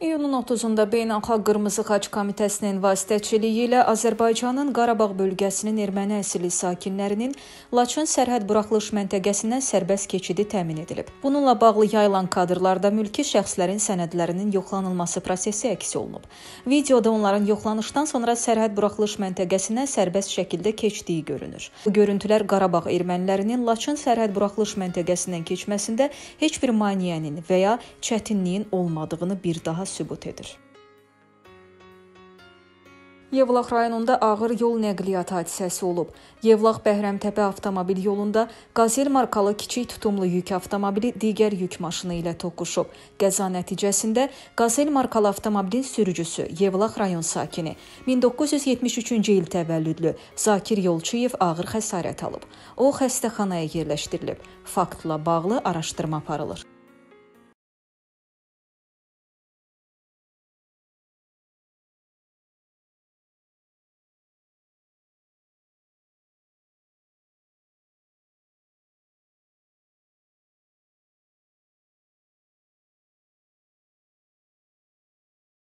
İyunun 30-da Beynəlxalq Qırmızı Xaç Komitəsinin vasitəçiliyi ilə Azərbaycanın Qarabağ bölgəsinin erməni əsilli sakinlərinin Laçın sərhəd buraxılış məntəqəsindən sərbəst keçidi təmin edilib. Bununla bağlı yayılan kadrlarda mülki şəxslərin sənədlərinin yoxlanılması prosesi əks olunub. Videoda onların yoxlanışdan sonra sərhəd buraxılış məntəqəsindən sərbəst şəkildə keçdiyi görünür. Bu görüntülər Qarabağ ermənilərinin Laçın sərhəd buraxılış məntəqəsindən keçməsində heç bir maneənin və ya çətinliyin olmadığını bir daha sübut edir. Yevlax rayonunda ağır yol nəqliyyat hadisəsi olub. Yevlax Bəhrəmtəpə avtomobil yolunda Qazel markalı kiçik tutumlu yük avtomobili digər yük maşını ilə toqquşub. Qəza nəticəsində Qazel markalı avtomobilin sürücüsü Yevlax rayon sakini 1973-cü il təvəllüdlü Zakir Yolçuyev ağır xəsarət alıb. O xəstəxanaya yerləşdirilib. Faktla bağlı araşdırma aparılır.